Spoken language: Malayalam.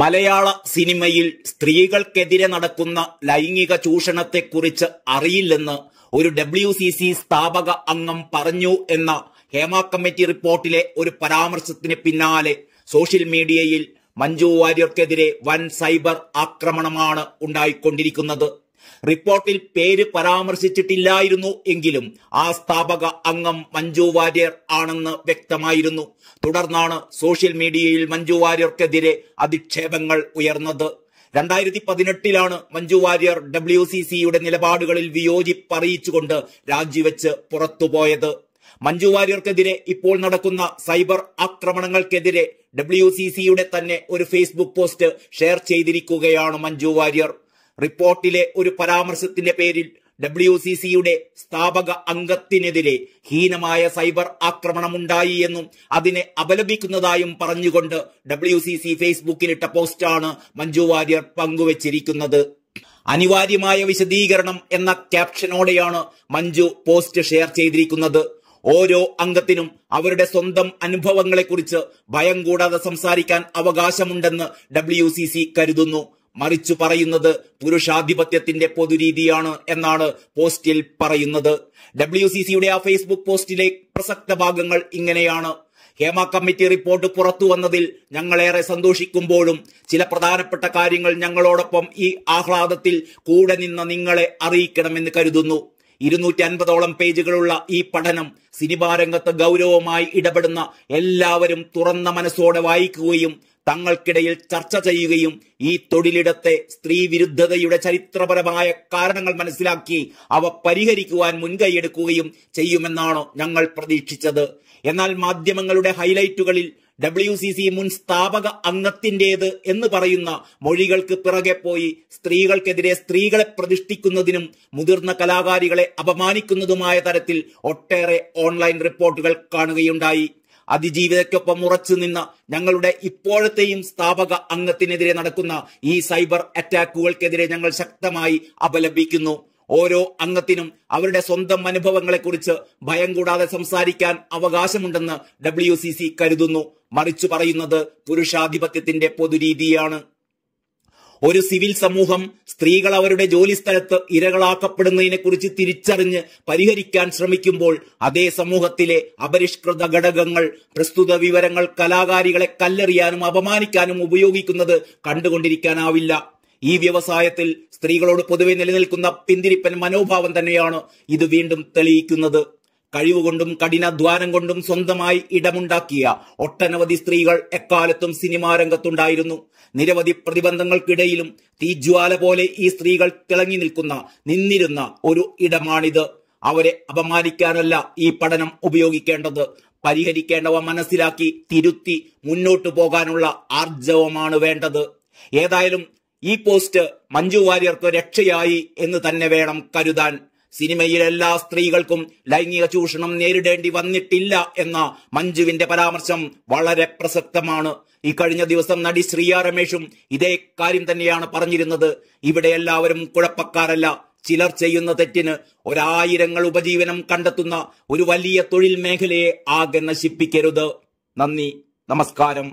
മലയാള സിനിമയിൽ സ്ത്രീകൾക്കെതിരെ നടക്കുന്ന ലൈംഗിക ചൂഷണത്തെക്കുറിച്ച് അറിയില്ലെന്ന് ഒരു ഡബ്ല്യു സി സി സ്ഥാപക അംഗം പറഞ്ഞു എന്ന ഹേമ കമ്മിറ്റി റിപ്പോർട്ടിലെ ഒരു പരാമർശത്തിന് പിന്നാലെ സോഷ്യൽ മീഡിയയിൽ മഞ്ജു വാര്യർക്കെതിരെ വൻ സൈബർ ആക്രമണമാണ് ഉണ്ടായിക്കൊണ്ടിരിക്കുന്നത് റിപ്പോർട്ടിൽ പേര് പരാമർശിച്ചിട്ടില്ലായിരുന്നു എങ്കിലും ആ സ്ഥാപക അംഗം മഞ്ജു വാര്യർ ആണെന്ന് വ്യക്തമായിരുന്നു തുടർന്നാണ് സോഷ്യൽ മീഡിയയിൽ മഞ്ജു വാര്യർക്കെതിരെ അധിക്ഷേപങ്ങൾ ഉയർന്നത് രണ്ടായിരത്തി പതിനെട്ടിലാണ് മഞ്ജു വാര്യർ ഡബ്ല്യു സി സിയുടെ നിലപാടുകളിൽ വിയോജിപ്പറിയിച്ചുകൊണ്ട് രാജിവെച്ച് പുറത്തുപോയത് മഞ്ജു വാര്യർക്കെതിരെ ഇപ്പോൾ നടക്കുന്ന സൈബർ ആക്രമണങ്ങൾക്കെതിരെ ഡബ്ല്യു സി സിയുടെ തന്നെ ഒരു ഫേസ്ബുക്ക് പോസ്റ്റ് ഷെയർ ചെയ്തിരിക്കുകയാണ് മഞ്ജു വാര്യർ റിപ്പോർട്ടിലെ ഒരു പരാമർശത്തിന്റെ പേരിൽ ഡബ്ല്യു സി സിയുടെ സ്ഥാപക അംഗത്തിനെതിരെ ഹീനമായ സൈബർ ആക്രമണമുണ്ടായി എന്നും അതിനെ അപലപിക്കുന്നതായും പറഞ്ഞുകൊണ്ട് ഡബ്ല്യു സി സി ഫേസ്ബുക്കിലിട്ട പോസ്റ്റാണ് മഞ്ജു വാര്യർ പങ്കുവച്ചിരിക്കുന്നത് അനിവാര്യമായ വിശദീകരണം എന്ന ക്യാപ്ഷനോടെയാണ് മഞ്ജു പോസ്റ്റ് ഷെയർ ചെയ്തിരിക്കുന്നത് ഓരോ അംഗത്തിനും അവരുടെ സ്വന്തം അനുഭവങ്ങളെക്കുറിച്ച് ഭയം കൂടാതെ സംസാരിക്കാൻ അവകാശമുണ്ടെന്ന് ഡബ്ല്യു കരുതുന്നു മറിച്ചു പറയുന്നത് പുരുഷാധിപത്യത്തിന്റെ പൊതുരീതിയാണ് എന്നാണ് പോസ്റ്റിൽ പറയുന്നത് ഡബ്ല്യു സി സിയുടെ ആ ഫേസ്ബുക്ക് പോസ്റ്റിലെ പ്രസക്ത ഭാഗങ്ങൾ ഇങ്ങനെയാണ് ഹേമ കമ്മിറ്റി റിപ്പോർട്ട് പുറത്തു വന്നതിൽ ഞങ്ങളേറെ സന്തോഷിക്കുമ്പോഴും ചില പ്രധാനപ്പെട്ട കാര്യങ്ങൾ ഞങ്ങളോടൊപ്പം ഈ ആഹ്ലാദത്തിൽ കൂടെ നിന്ന നിങ്ങളെ അറിയിക്കണമെന്ന് കരുതുന്നു ഇരുന്നൂറ്റി അൻപതോളം പേജുകളുള്ള ഈ പഠനം സിനിമാരംഗത്ത് ഗൗരവമായി ഇടപെടുന്ന എല്ലാവരും തുറന്ന മനസ്സോടെ വായിക്കുകയും തങ്ങൾക്കിടയിൽ ചർച്ച ചെയ്യുകയും ഈ തൊഴിലിടത്തെ സ്ത്രീ വിരുദ്ധതയുടെ ചരിത്രപരമായ കാരണങ്ങൾ മനസ്സിലാക്കി അവ പരിഹരിക്കുവാൻ മുൻകൈയെടുക്കുകയും ചെയ്യുമെന്നാണോ ഞങ്ങൾ പ്രതീക്ഷിച്ചത് എന്നാൽ മാധ്യമങ്ങളുടെ ഹൈലൈറ്റുകളിൽ ഡബ്ല്യു സി സി മുൻ സ്ഥാപക അംഗത്തിൻ്റേത് എന്ന് പറയുന്ന മൊഴികൾക്ക് പിറകെ പോയി സ്ത്രീകൾക്കെതിരെ സ്ത്രീകളെ പ്രതിഷ്ഠിക്കുന്നതിനും മുതിർന്ന കലാകാരികളെ അപമാനിക്കുന്നതുമായ തരത്തിൽ ഒട്ടേറെ ഓൺലൈൻ റിപ്പോർട്ടുകൾ കാണുകയുണ്ടായി അതിജീവിതയ്ക്കൊപ്പം ഉറച്ചു നിന്ന ഞങ്ങളുടെ ഇപ്പോഴത്തെയും സ്ഥാപക അംഗത്തിനെതിരെ നടക്കുന്ന ഈ സൈബർ അറ്റാക്കുകൾക്കെതിരെ ഞങ്ങൾ ശക്തമായി അപലപിക്കുന്നു ഓരോ അംഗത്തിനും അവരുടെ സ്വന്തം അനുഭവങ്ങളെക്കുറിച്ച് ഭയം കൂടാതെ സംസാരിക്കാൻ അവകാശമുണ്ടെന്ന് ഡബ്ല്യു കരുതുന്നു മറിച്ചു പറയുന്നത് പുരുഷാധിപത്യത്തിന്റെ പൊതുരീതിയാണ് ഒരു സിവിൽ സമൂഹം സ്ത്രീകൾ അവരുടെ ജോലിസ്ഥലത്ത് കുറിച്ച് തിരിച്ചറിഞ്ഞ് പരിഹരിക്കാൻ ശ്രമിക്കുമ്പോൾ അതേ സമൂഹത്തിലെ അപരിഷ്കൃത ഘടകങ്ങൾ പ്രസ്തുത വിവരങ്ങൾ കലാകാരികളെ കല്ലെറിയാനും അപമാനിക്കാനും ഉപയോഗിക്കുന്നത് കണ്ടുകൊണ്ടിരിക്കാനാവില്ല ഈ വ്യവസായത്തിൽ സ്ത്രീകളോട് പൊതുവെ നിലനിൽക്കുന്ന പിന്തിരിപ്പൻ മനോഭാവം തന്നെയാണ് ഇത് വീണ്ടും തെളിയിക്കുന്നത് കഴിവുകൊണ്ടും കഠിനാധ്വാനം കൊണ്ടും സ്വന്തമായി ഇടമുണ്ടാക്കിയ ഒട്ടനവധി സ്ത്രീകൾ എക്കാലത്തും സിനിമാ രംഗത്തുണ്ടായിരുന്നു നിരവധി പ്രതിബന്ധങ്ങൾക്കിടയിലും തീജ്വാല പോലെ ഈ സ്ത്രീകൾ തിളങ്ങി നിൽക്കുന്ന നിന്നിരുന്ന ഒരു ഇടമാണിത് അവരെ അപമാനിക്കാനല്ല ഈ പഠനം ഉപയോഗിക്കേണ്ടത് പരിഹരിക്കേണ്ടവ മനസ്സിലാക്കി തിരുത്തി മുന്നോട്ടു പോകാനുള്ള ആർജവമാണ് വേണ്ടത് ഏതായാലും ഈ പോസ്റ്റ് മഞ്ജു വാര്യർക്ക് രക്ഷയായി എന്ന് തന്നെ വേണം കരുതാൻ സിനിമയിലെ എല്ലാ സ്ത്രീകൾക്കും ലൈംഗിക ചൂഷണം നേരിടേണ്ടി വന്നിട്ടില്ല എന്ന മഞ്ജുവിന്റെ പരാമർശം വളരെ പ്രസക്തമാണ് ഈ കഴിഞ്ഞ ദിവസം നടി ശ്രീയ രമേഷും ഇതേ കാര്യം തന്നെയാണ് പറഞ്ഞിരുന്നത് ഇവിടെ എല്ലാവരും കുഴപ്പക്കാരല്ല ചിലർ ചെയ്യുന്ന തെറ്റിന് ഒരായിരങ്ങൾ ഉപജീവനം കണ്ടെത്തുന്ന ഒരു വലിയ തൊഴിൽ മേഖലയെ ആകെ നശിപ്പിക്കരുത് നന്ദി നമസ്കാരം